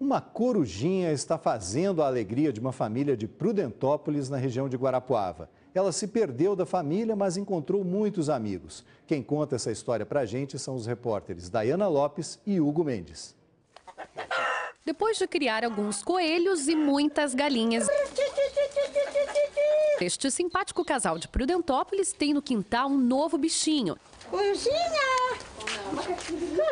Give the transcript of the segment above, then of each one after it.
Uma corujinha está fazendo a alegria de uma família de Prudentópolis, na região de Guarapuava. Ela se perdeu da família, mas encontrou muitos amigos. Quem conta essa história pra gente são os repórteres Dayana Lopes e Hugo Mendes. Depois de criar alguns coelhos e muitas galinhas. Este simpático casal de Prudentópolis tem no quintal um novo bichinho. Corujinha!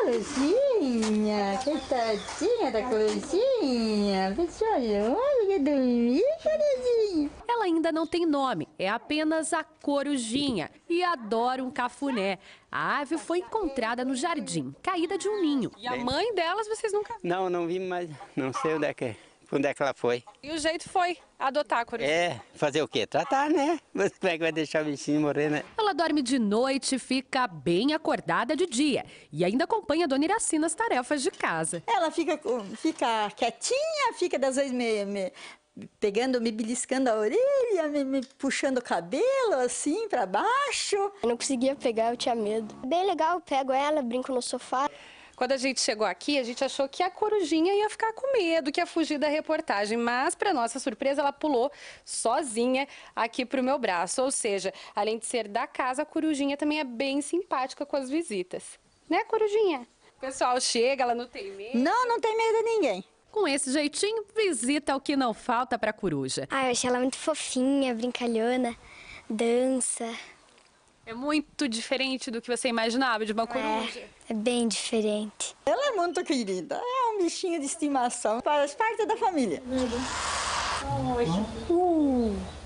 Clozinha, coitadinha da corujinha? Pessoal, olha que dormir, corujinha. Ela ainda não tem nome, é apenas a corujinha e adora um cafuné. A ave foi encontrada no jardim, caída de um ninho. E a mãe delas vocês nunca viram? Não, não vi, mas não sei onde é que é onde é que ela foi. E o jeito foi adotar a coruja. É, fazer o quê? Tratar, né? Mas como é que vai deixar o bichinho morrer, né? Ela dorme de noite, fica bem acordada de dia e ainda acompanha a dona Iracina as tarefas de casa. Ela fica, fica quietinha, fica das vezes meio, meio pegando, me beliscando a orelha, me, me puxando o cabelo assim para baixo. Eu não conseguia pegar, eu tinha medo. Bem legal, pego ela, brinco no sofá. Quando a gente chegou aqui, a gente achou que a corujinha ia ficar com medo, que ia fugir da reportagem, mas para nossa surpresa, ela pulou sozinha aqui pro meu braço. Ou seja, além de ser da casa, a corujinha também é bem simpática com as visitas. Né, corujinha? O pessoal chega, ela não tem medo. Não, não tem medo de ninguém. Com esse jeitinho, visita o que não falta para coruja. Ah, eu achei ela muito fofinha, brincalhona, dança. É muito diferente do que você imaginava de uma é. coruja. É, é bem diferente. Ela é muito querida. É um bichinho de estimação. Faz parte da família. Hum. Uh.